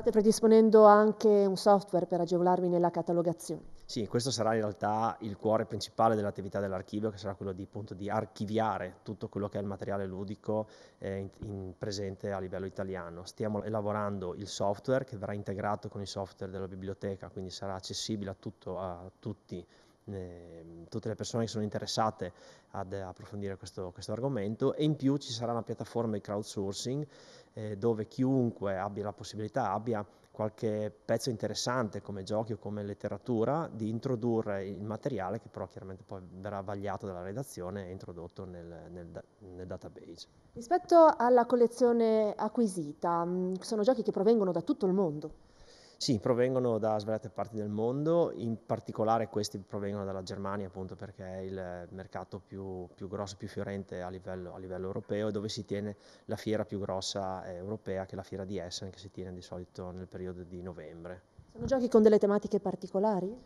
State predisponendo anche un software per agevolarvi nella catalogazione. Sì, questo sarà in realtà il cuore principale dell'attività dell'archivio, che sarà quello di, appunto, di archiviare tutto quello che è il materiale ludico eh, in, in presente a livello italiano. Stiamo elaborando il software che verrà integrato con il software della biblioteca, quindi sarà accessibile a, tutto, a tutti Ehm, tutte le persone che sono interessate ad approfondire questo, questo, argomento e in più ci sarà una piattaforma di crowdsourcing eh, dove chiunque abbia la possibilità, abbia qualche pezzo interessante come giochi o come letteratura, di introdurre il materiale che però chiaramente poi verrà vagliato dalla redazione e introdotto nel, nel, nel database. Rispetto alla collezione acquisita, mm, sono giochi che provengono da tutto il mondo. Sì, provengono da svariate parti del mondo, in particolare questi provengono dalla Germania appunto perché è il mercato più, più grosso, più fiorente a livello, a livello europeo dove si tiene la fiera più grossa eh, europea che è la fiera di Essen che si tiene di solito nel periodo di novembre. Sono giochi con delle tematiche particolari?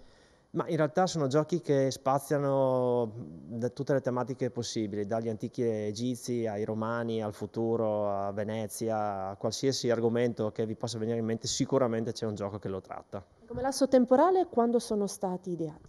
Ma in realtà sono giochi che spaziano da tutte le tematiche possibili, dagli antichi egizi ai romani, al futuro, a Venezia, a qualsiasi argomento che vi possa venire in mente, sicuramente c'è un gioco che lo tratta. Come lasso temporale, quando sono stati ideati?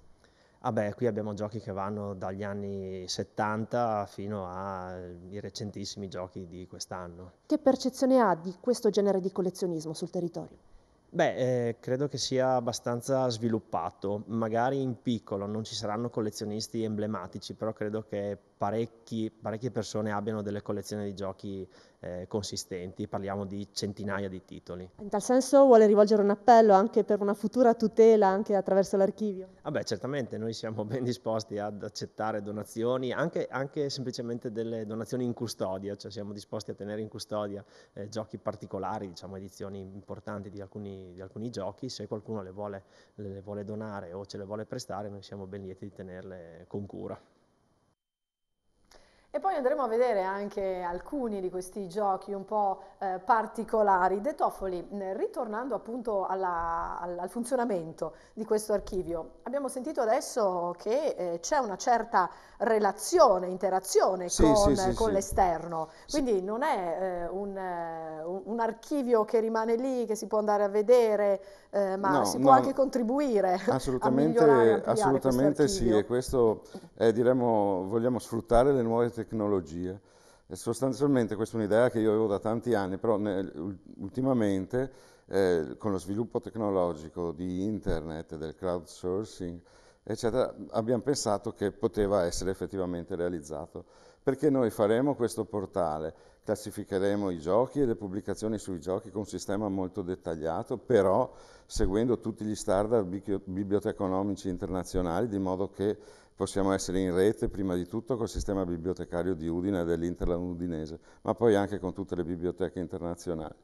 Ah beh, qui abbiamo giochi che vanno dagli anni 70 fino ai recentissimi giochi di quest'anno. Che percezione ha di questo genere di collezionismo sul territorio? Beh, eh, credo che sia abbastanza sviluppato, magari in piccolo, non ci saranno collezionisti emblematici, però credo che parecchi, parecchie persone abbiano delle collezioni di giochi eh, consistenti, parliamo di centinaia di titoli. In tal senso vuole rivolgere un appello anche per una futura tutela anche attraverso l'archivio? Vabbè, ah certamente, noi siamo ben disposti ad accettare donazioni, anche, anche, semplicemente delle donazioni in custodia, cioè siamo disposti a tenere in custodia eh, giochi particolari, diciamo edizioni importanti di alcuni, di alcuni giochi, se qualcuno le vuole, le vuole donare o ce le vuole prestare, noi siamo ben lieti di tenerle con cura. E poi andremo a vedere anche alcuni di questi giochi un po' eh, particolari. De Toffoli, mm, ritornando appunto alla, al, al, funzionamento di questo archivio, abbiamo sentito adesso che eh, c'è una certa relazione, interazione sì, con, sì, sì, con l'esterno, quindi non è eh, un, eh, un, archivio che rimane lì, che si può andare a vedere, eh, ma no, si può no, anche contribuire assolutamente, a Assolutamente sì, e questo è, diremmo, vogliamo sfruttare le nuove tecnologie tecnologie. E sostanzialmente questa è un'idea che io avevo da tanti anni, però ne, ultimamente eh, con lo sviluppo tecnologico di internet, del crowdsourcing, eccetera, abbiamo pensato che poteva essere effettivamente realizzato. Perché noi faremo questo portale, classificheremo i giochi e le pubblicazioni sui giochi con un sistema molto dettagliato, però seguendo tutti gli standard biblioteconomici internazionali, di modo che possiamo essere in rete prima di tutto col sistema bibliotecario di Udine e dell'Interland udinese, ma poi anche con tutte le biblioteche internazionali.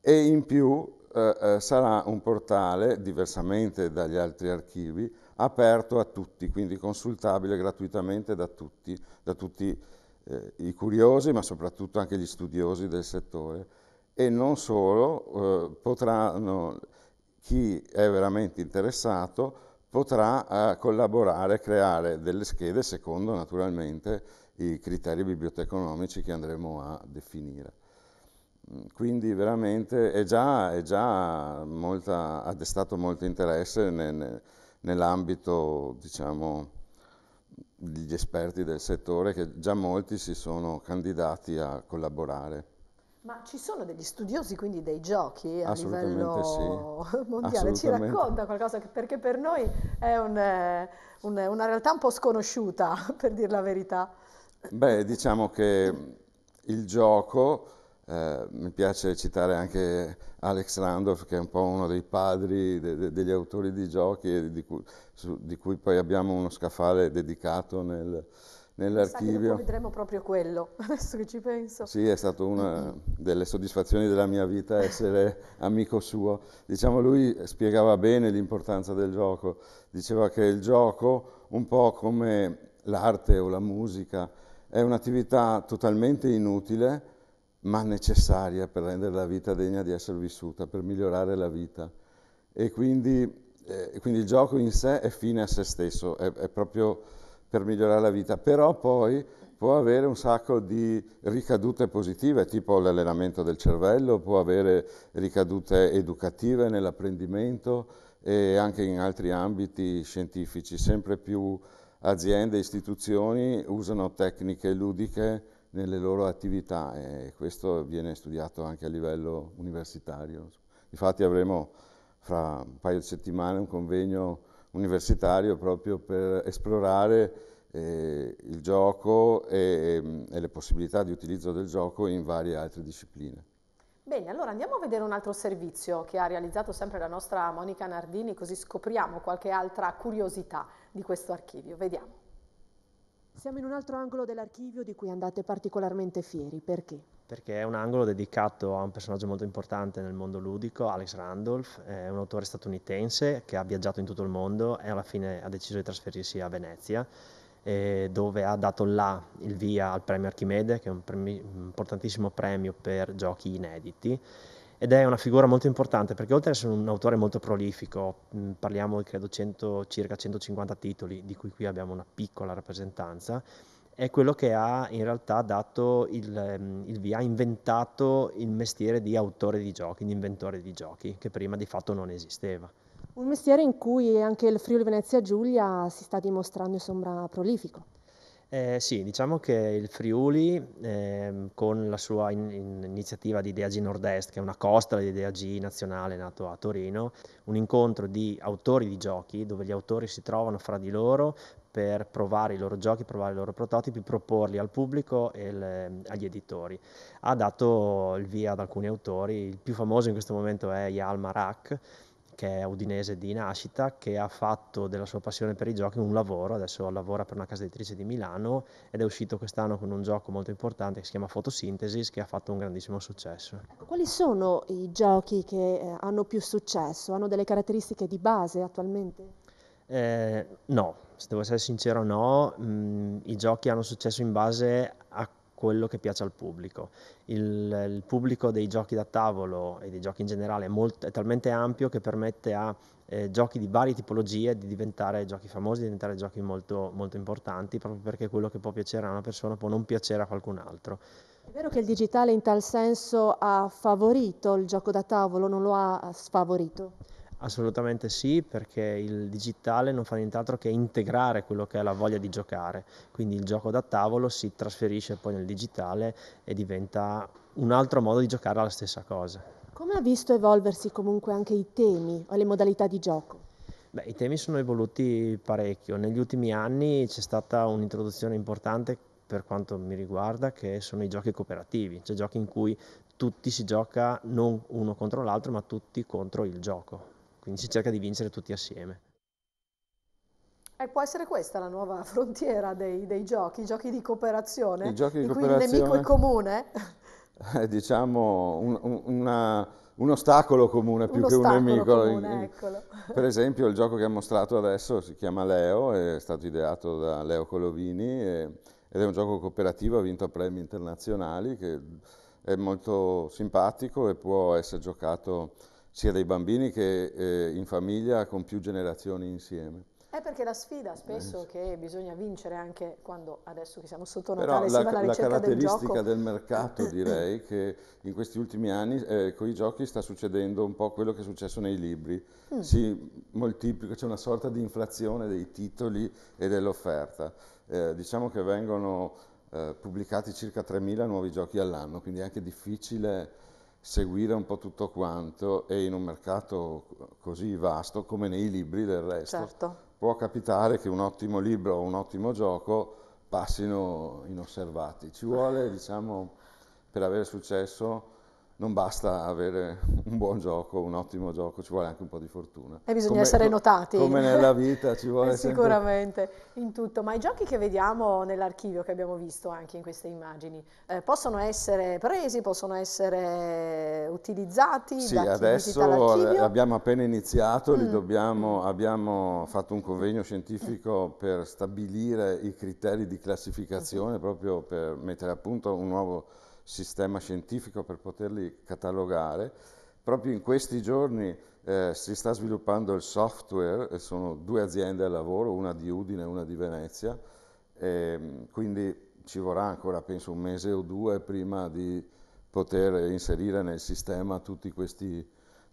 E in più eh, eh, sarà un portale, diversamente dagli altri archivi, aperto a tutti, quindi consultabile gratuitamente da tutti, da tutti eh, i curiosi, ma soprattutto anche gli studiosi del settore. E non solo, eh, potranno, chi è veramente interessato, potrà eh, collaborare, creare delle schede secondo naturalmente i criteri biblioteconomici che andremo a definire. Mm, quindi veramente è già, è già molta, ha destato molto interesse nel, nell'ambito diciamo, degli esperti del settore che già molti si sono candidati a collaborare. Ma ci sono degli studiosi quindi dei giochi a livello sì. mondiale, ci racconta qualcosa che, perché per noi è un, eh, un, una realtà un po' sconosciuta, per dire la verità. Beh, diciamo che il gioco, eh, mi piace citare anche Alex Randolph che è un po' uno dei padri de, de, degli autori di giochi di cui, su, di cui, poi abbiamo uno scaffale dedicato nel, nell'archivio. vedremo proprio quello, adesso che ci penso. Sì, è stata una delle soddisfazioni della mia vita essere amico suo. Diciamo, lui spiegava bene l'importanza del gioco, diceva che il gioco, un po' come l'arte o la musica, è un'attività totalmente inutile, ma necessaria per rendere la vita degna di essere vissuta, per migliorare la vita. E quindi, eh, quindi il gioco in sé è fine a se stesso, è, è proprio per migliorare la vita, però poi può avere un sacco di ricadute positive, tipo l'allenamento del cervello, può avere ricadute educative nell'apprendimento e anche in altri ambiti scientifici. Sempre più aziende e istituzioni usano tecniche ludiche nelle loro attività e questo viene studiato anche a livello universitario. Infatti avremo fra un paio di settimane un convegno universitario proprio per esplorare eh, il gioco e, e le possibilità di utilizzo del gioco in varie altre discipline. Bene, allora andiamo a vedere un altro servizio che ha realizzato sempre la nostra Monica Nardini, così scopriamo qualche altra curiosità di questo archivio. Vediamo. Siamo in un altro angolo dell'archivio di cui andate particolarmente fieri, perché? perché è un angolo dedicato a un personaggio molto importante nel mondo ludico, Alex Randolph, è un autore statunitense che ha viaggiato in tutto il mondo e alla fine ha deciso di trasferirsi a Venezia, eh, dove ha dato là il via al premio Archimede, che è un, premi- un importantissimo premio per giochi inediti. Ed è una figura molto importante perché oltre ad essere un autore molto prolifico, mm, parliamo di credo 100, circa 150 titoli, di cui qui abbiamo una piccola rappresentanza, è quello che ha in realtà dato il, ehm, il via, ha inventato il mestiere di autore di giochi, di inventore di giochi, che prima di fatto non esisteva. Un mestiere in cui anche il Friuli Venezia Giulia si sta dimostrando insomma prolifico. Eh, sì, diciamo che il Friuli, eh, con la sua in, in iniziativa di Ideagi Nord-Est, che è una costa di DAG nazionale nato a Torino, un incontro di autori di giochi, dove gli autori si trovano fra di loro per provare i loro giochi, provare i loro prototipi, proporli al pubblico e le, ehm, agli editori. Ha dato il via ad alcuni autori, il più famoso in questo momento è Yalma Rack, che è udinese di nascita, che ha fatto della sua passione per i giochi un lavoro, adesso lavora per una casa editrice di Milano ed è uscito quest'anno con un gioco molto importante che si chiama Photosynthesis che ha fatto un grandissimo successo. Ecco, quali sono i giochi che eh, hanno più successo? Hanno delle caratteristiche di base attualmente? Eh, no, se devo essere sincero no, mm, i giochi hanno successo in base a quello che piace al pubblico. Il, il pubblico dei giochi da tavolo e dei giochi in generale è, molto, è talmente ampio che permette a eh, giochi di varie tipologie di diventare giochi famosi, di diventare giochi molto, molto importanti, proprio perché quello che può piacere a una persona può non piacere a qualcun altro. È vero che il digitale in tal senso ha favorito il gioco da tavolo, non lo ha sfavorito? Assolutamente sì, perché il digitale non fa nient'altro che integrare quello che è la voglia di giocare, quindi il gioco da tavolo si trasferisce poi nel digitale e diventa un altro modo di giocare alla stessa cosa. Come ha visto evolversi comunque anche i temi o le modalità di gioco? Beh, I temi sono evoluti parecchio, negli ultimi anni c'è stata un'introduzione importante per quanto mi riguarda, che sono i giochi cooperativi, cioè giochi in cui tutti si gioca non uno contro l'altro, ma tutti contro il gioco. Quindi si cerca di vincere tutti assieme. E può essere questa la nuova frontiera dei, dei giochi, i giochi di cooperazione, I giochi di, cooperazione, cui il nemico è comune. È, eh, diciamo un, una, un ostacolo comune più un che un nemico. Comune, eccolo. Per esempio il gioco che ha mostrato adesso si chiama Leo, è stato ideato da Leo Colovini e, ed è un gioco cooperativo, ha vinto premi internazionali, che è molto simpatico e può essere giocato sia dei bambini che eh, in famiglia con più generazioni insieme. È perché la sfida spesso eh, che bisogna vincere anche quando adesso che siamo sotto Natale Però si la, va alla ricerca del gioco. La caratteristica del mercato direi che in questi ultimi anni eh, con i giochi sta succedendo un po' quello che è successo nei libri. Mm. Si moltiplica, c'è una sorta di inflazione dei titoli e dell'offerta. Eh, diciamo che vengono eh, pubblicati circa 3.000 nuovi giochi all'anno, quindi è anche difficile seguire un po' tutto quanto e in un mercato così vasto come nei libri del resto certo. può capitare che un ottimo libro o un ottimo gioco passino inosservati. Ci vuole, diciamo, per avere successo non basta avere un buon gioco, un ottimo gioco, ci vuole anche un po' di fortuna. E eh, bisogna come, essere notati. Come nella vita ci vuole eh, Sicuramente, sempre... in tutto. Ma i giochi che vediamo nell'archivio, che abbiamo visto anche in queste immagini, eh, possono essere presi, possono essere utilizzati sì, adesso abbiamo appena iniziato, mm. dobbiamo, abbiamo fatto un convegno scientifico per stabilire i criteri di classificazione, mm. proprio per mettere a punto un nuovo sistema scientifico per poterli catalogare. Proprio in questi giorni eh, si sta sviluppando il software, sono due aziende al lavoro, una di Udine e una di Venezia, e, mm, quindi ci vorrà ancora penso un mese o due prima di poter inserire nel sistema tutti questi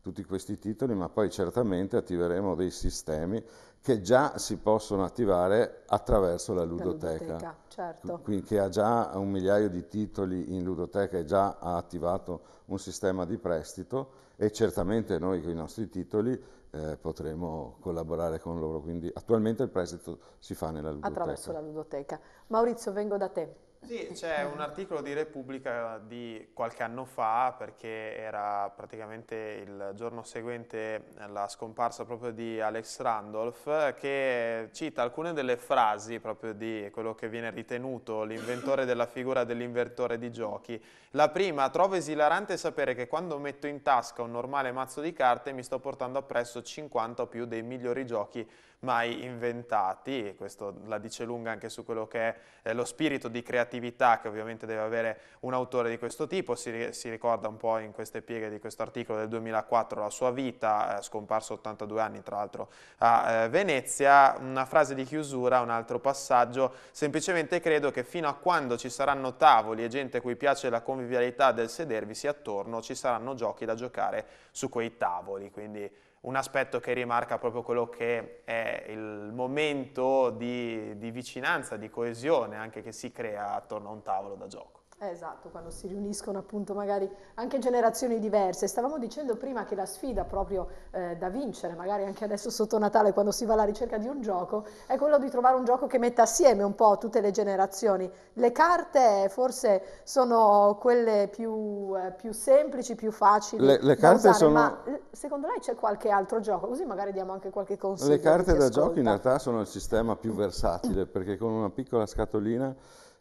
tutti questi titoli, ma poi certamente attiveremo dei sistemi che già si possono attivare attraverso la ludoteca. La ludoteca certo. Quindi che ha già un migliaio di titoli in ludoteca e già ha attivato un sistema di prestito e certamente noi con i nostri titoli eh, potremo collaborare con loro. Quindi attualmente il prestito si fa nella ludoteca. Attraverso la ludoteca. Maurizio, vengo da te. Sì, c'è un articolo di Repubblica di qualche anno fa perché era praticamente il giorno seguente la scomparsa proprio di Alex Randolph che cita alcune delle frasi proprio di quello che viene ritenuto l'inventore della figura dell'invertore di giochi. La prima, trovo esilarante sapere che quando metto in tasca un normale mazzo di carte mi sto portando appresso 50 o più dei migliori giochi mai inventati e questo la dice lunga anche su quello che è eh, lo spirito di creatività che ovviamente deve avere un autore di questo tipo, si, si ricorda un po' in queste pieghe di questo articolo del 2004 la sua vita, eh, scomparso 82 anni tra l'altro a eh, Venezia, una frase di chiusura, un altro passaggio, semplicemente credo che fino a quando ci saranno tavoli e gente a cui piace la convivialità del sedervisi attorno ci saranno giochi da giocare su quei tavoli, quindi un aspetto che rimarca proprio quello che è il momento di, di vicinanza, di coesione anche che si crea attorno a un tavolo da gioco. Eh, esatto, quando si riuniscono appunto magari anche generazioni diverse. Stavamo dicendo prima che la sfida proprio eh, da vincere, magari anche adesso sotto Natale quando si va alla ricerca di un gioco, è quello di trovare un gioco che metta assieme un po' tutte le generazioni. Le carte eh, forse sono quelle più, eh, più semplici, più facili le, le carte usare, sono... ma secondo lei c'è qualche altro gioco? Così magari diamo anche qualche consiglio. Le carte da ascolta. gioco in realtà sono il sistema più versatile perché con una piccola scatolina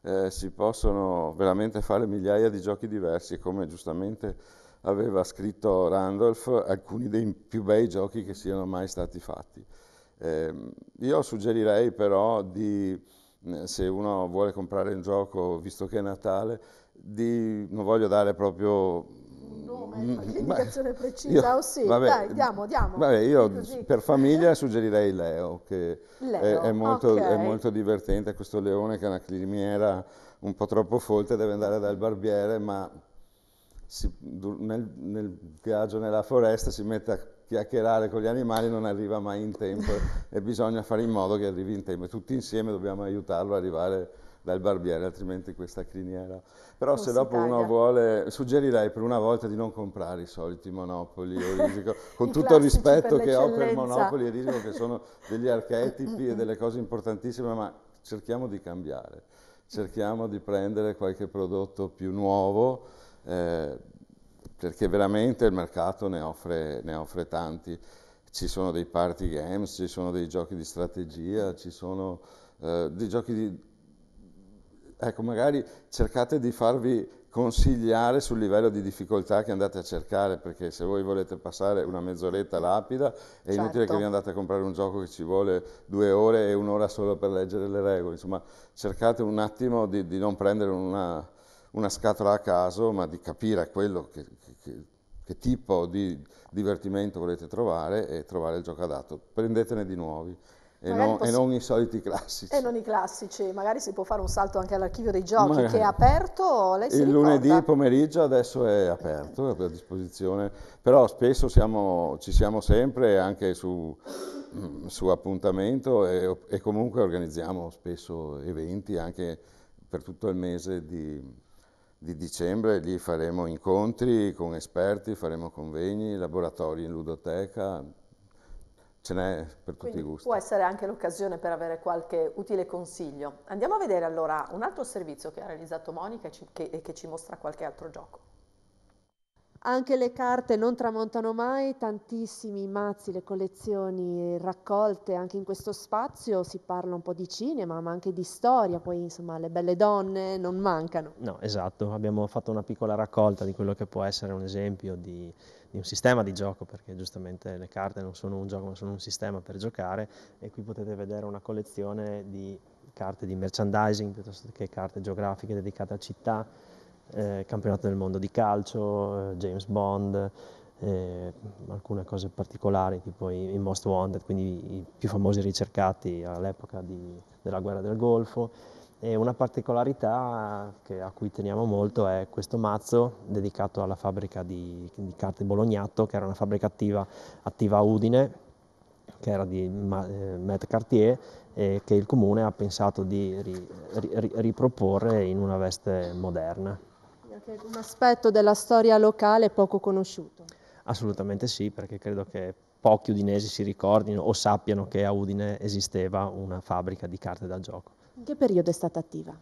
eh, si possono veramente fare migliaia di giochi diversi, come giustamente aveva scritto Randolph, alcuni dei più bei giochi che siano mai stati fatti. Eh, io suggerirei però di, se uno vuole comprare un gioco, visto che è Natale, di, non voglio dare proprio un nome, mm, un'indicazione indicazione precisa, io, oh ossia, vabbè, dai, diamo, diamo. Vabbè, io Così. per famiglia suggerirei Leo, che Leo, è, è, molto, okay. è, molto, divertente, questo leone che ha una climiera un po' troppo folta, deve andare dal barbiere, ma si, nel, nel viaggio nella foresta si mette a chiacchierare con gli animali non arriva mai in tempo e bisogna fare in modo che arrivi in tempo. Tutti insieme dobbiamo aiutarlo ad arrivare dal barbiere, altrimenti questa criniera. Però non se dopo taglia. uno vuole, suggerirei per una volta di non comprare i soliti monopoli o risico, con tutto il rispetto che ho per monopoli e risico che sono degli archetipi e delle cose importantissime, ma cerchiamo di cambiare, cerchiamo di prendere qualche prodotto più nuovo. Eh, perché veramente il mercato ne offre, ne offre, tanti. Ci sono dei party games, ci sono dei giochi di strategia, ci sono eh, dei giochi di Ecco, magari cercate di farvi consigliare sul livello di difficoltà che andate a cercare, perché se voi volete passare una mezz'oretta lapida, è certo. inutile che certo. vi andate a comprare un gioco che ci vuole due ore e un'ora solo per leggere le regole. Insomma, cercate un attimo di, di non prendere una, una, scatola a caso, ma di capire quello che, che, che tipo di divertimento volete trovare e trovare il gioco adatto. Prendetene di nuovi. E non, posso... e non, i soliti classici. E non i classici, magari si può fare un salto anche all'archivio dei giochi magari. che è aperto. Lei si Il ricorda? lunedì pomeriggio adesso è aperto, è a disposizione, però spesso siamo, ci siamo sempre anche su, mm, su appuntamento e, e, comunque organizziamo spesso eventi anche per tutto il mese di, di dicembre, lì faremo incontri con esperti, faremo convegni, laboratori in ludoteca, Ce n'è per tutti Quindi i gusti. Può essere anche l'occasione per avere qualche utile consiglio. Andiamo a vedere allora un altro servizio che ha realizzato Monica e, che, e che ci mostra qualche altro gioco. Anche le carte non tramontano mai, tantissimi mazzi, le collezioni raccolte anche in questo spazio, si parla un po' di cinema ma anche di storia, poi insomma le belle donne non mancano. No, esatto, abbiamo fatto una piccola raccolta di quello che può essere un esempio di, di un sistema di gioco, perché giustamente le carte non sono un gioco ma sono un sistema per giocare e qui potete vedere una collezione di carte di merchandising piuttosto che carte geografiche dedicate a città eh, campionato del mondo di calcio, eh, James Bond, eh, alcune cose particolari tipo i, i Most Wanted, quindi i più famosi ricercati all'epoca della guerra del Golfo. E una particolarità che, a cui teniamo molto è questo mazzo dedicato alla fabbrica di, di carte Bolognato, che era una fabbrica attiva, attiva a Udine, che era di eh, Matt Cartier, e che il comune ha pensato di ri, ri, riproporre in una veste moderna anche un aspetto della storia locale poco conosciuto. Assolutamente sì, perché credo che pochi udinesi si ricordino o sappiano che a Udine esisteva una fabbrica di carte da gioco. In che periodo è stata attiva?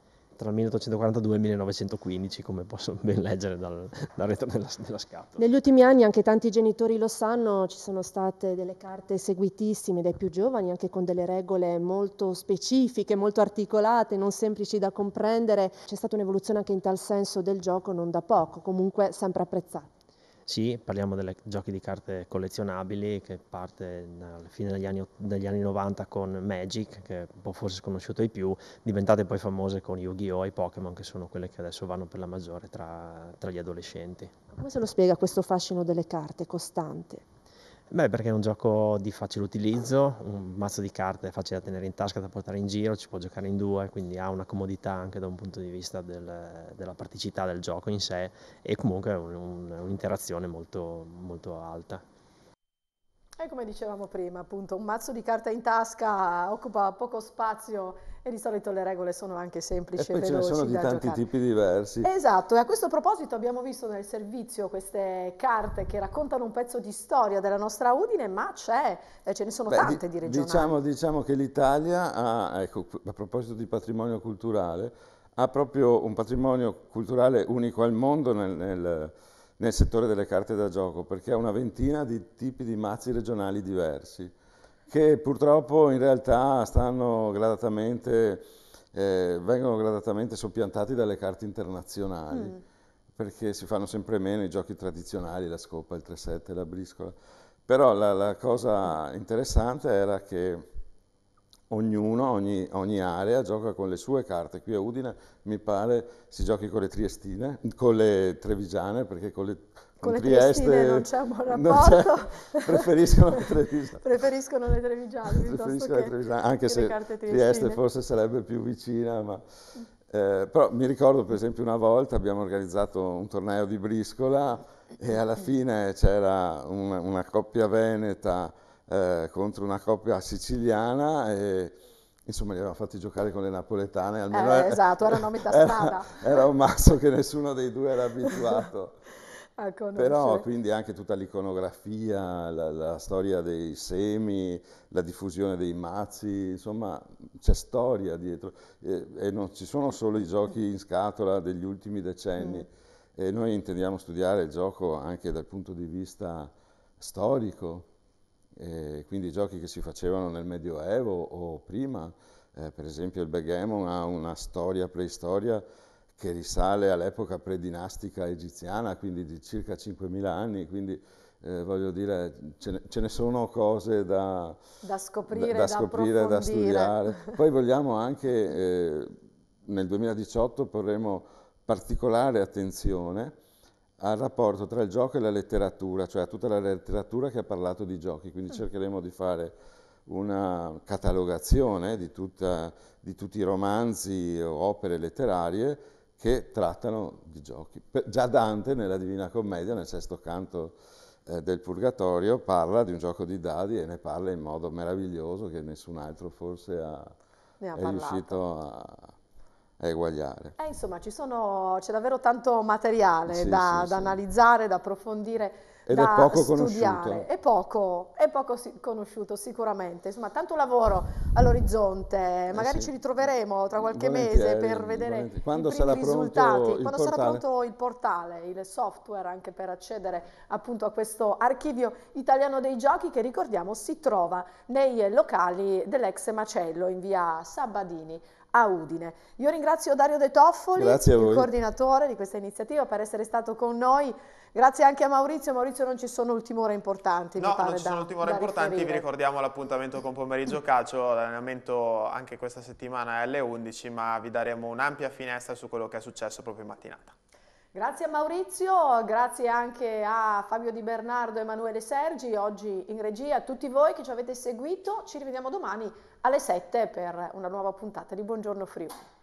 tra il 1842 e il 1915, come posso ben leggere dal, dal retro della, della scatola. Negli ultimi anni, anche tanti genitori lo sanno, ci sono state delle carte seguitissime dai più giovani, anche con delle regole molto specifiche, molto articolate, non semplici da comprendere. C'è stata un'evoluzione anche in tal senso del gioco, non da poco, comunque sempre apprezzata. Sì, parliamo dei giochi di carte collezionabili che parte alla fine degli anni, degli anni 90 con Magic, che è un po' forse sconosciuto ai più, diventate poi famose con Yu-Gi-Oh! e Pokémon, che sono quelle che adesso vanno per la maggiore tra, tra gli adolescenti. Come se lo spiega questo fascino delle carte costante? Beh, perché è un gioco di facile utilizzo, un mazzo di carte è facile da tenere in tasca, da portare in giro, ci può giocare in due, quindi ha una comodità anche da un punto di vista del, della praticità del gioco in sé e comunque un, un, un'interazione molto, molto alta. E come dicevamo prima, appunto, un mazzo di carta in tasca occupa poco spazio e di solito le regole sono anche semplici e, e veloci. Ce ne sono di tanti giocare. tipi diversi. Esatto, e a questo proposito abbiamo visto nel servizio queste carte che raccontano un pezzo di storia della nostra Udine, ma c'è, ce ne sono Beh, tante di, di regionali. Diciamo, diciamo che l'Italia ha, ecco, a proposito di patrimonio culturale, ha proprio un patrimonio culturale unico al mondo nel, nel nel settore delle carte da gioco, perché ha una ventina di tipi di mazzi regionali diversi, che purtroppo in realtà gradatamente, eh, vengono gradatamente soppiantati dalle carte internazionali, mm. perché si fanno sempre meno i giochi tradizionali, la scopa, il 3-7, la briscola. Però la, la cosa interessante era che ognuno, ogni, ogni, area gioca con le sue carte. Qui a Udine mi pare si giochi con le triestine, con le trevigiane, perché con le con, Trieste non c'è un buon rapporto. Preferiscono le Trevigiane. preferiscono le Trevigiane preferiscono le Trevigiane, anche se Trieste forse sarebbe più vicina, ma... Eh, però mi ricordo per esempio una volta abbiamo organizzato un torneo di briscola e alla fine c'era una, una coppia veneta eh, contro una coppia siciliana e insomma li aveva fatti giocare con le napoletane. Almeno eh, esatto, erano metà strada. Era, era un mazzo che nessuno dei due era abituato. a conoscere Però quindi anche tutta l'iconografia, la, la, storia dei semi, la diffusione dei mazzi, insomma c'è storia dietro e, e, non ci sono solo i giochi in scatola degli ultimi decenni mm. e noi intendiamo studiare il gioco anche dal punto di vista storico, eh, quindi giochi che si facevano nel Medioevo o prima, eh, per esempio il Begemon ha una storia, preistoria, che risale all'epoca predinastica egiziana, quindi di circa 5.000 anni, quindi eh, voglio dire, ce ne, ce ne, sono cose da, da scoprire, da, da, scoprire da, studiare. Poi vogliamo anche, eh, nel 2018 porremo particolare attenzione al rapporto tra il gioco e la letteratura, cioè a tutta la letteratura che ha parlato di giochi, quindi mm. cercheremo di fare una catalogazione di, tutta, di tutti i romanzi o opere letterarie che trattano di giochi. Già Dante nella Divina Commedia, nel sesto canto eh, del Purgatorio, parla di un gioco di dadi e ne parla in modo meraviglioso che nessun altro forse ha, ha è parlato. riuscito a, eguagliare. Eh, insomma, sono, c'è davvero tanto materiale sì, da, sì, da sì. analizzare, da approfondire. Ed da è poco conosciuto. È poco, è poco conosciuto sicuramente. Insomma, tanto lavoro all'orizzonte. Eh, Magari eh ci ritroveremo tra qualche volentieri, mese per vedere Quando sarà risultati. Quando portale? sarà pronto il portale, il software anche per accedere appunto a questo archivio italiano dei giochi che ricordiamo si trova nei locali dell'ex Macello in via Sabbadini a Udine. Io ringrazio Dario De Toffoli, il coordinatore di questa iniziativa, per essere stato con noi. Grazie anche a Maurizio. Maurizio non ci sono ultime ore importanti. No, pare, non ci sono ultime ore importanti. Riferire. Vi ricordiamo l'appuntamento con pomeriggio calcio, l'allenamento anche questa settimana è alle 11, ma vi daremo un'ampia finestra su quello che è successo proprio in mattinata. Grazie a Maurizio, grazie anche a Fabio Di Bernardo e Emanuele Sergi, oggi in regia, a tutti voi che ci avete seguito. Ci rivediamo domani alle 7 per una nuova puntata di Buongiorno Friuli.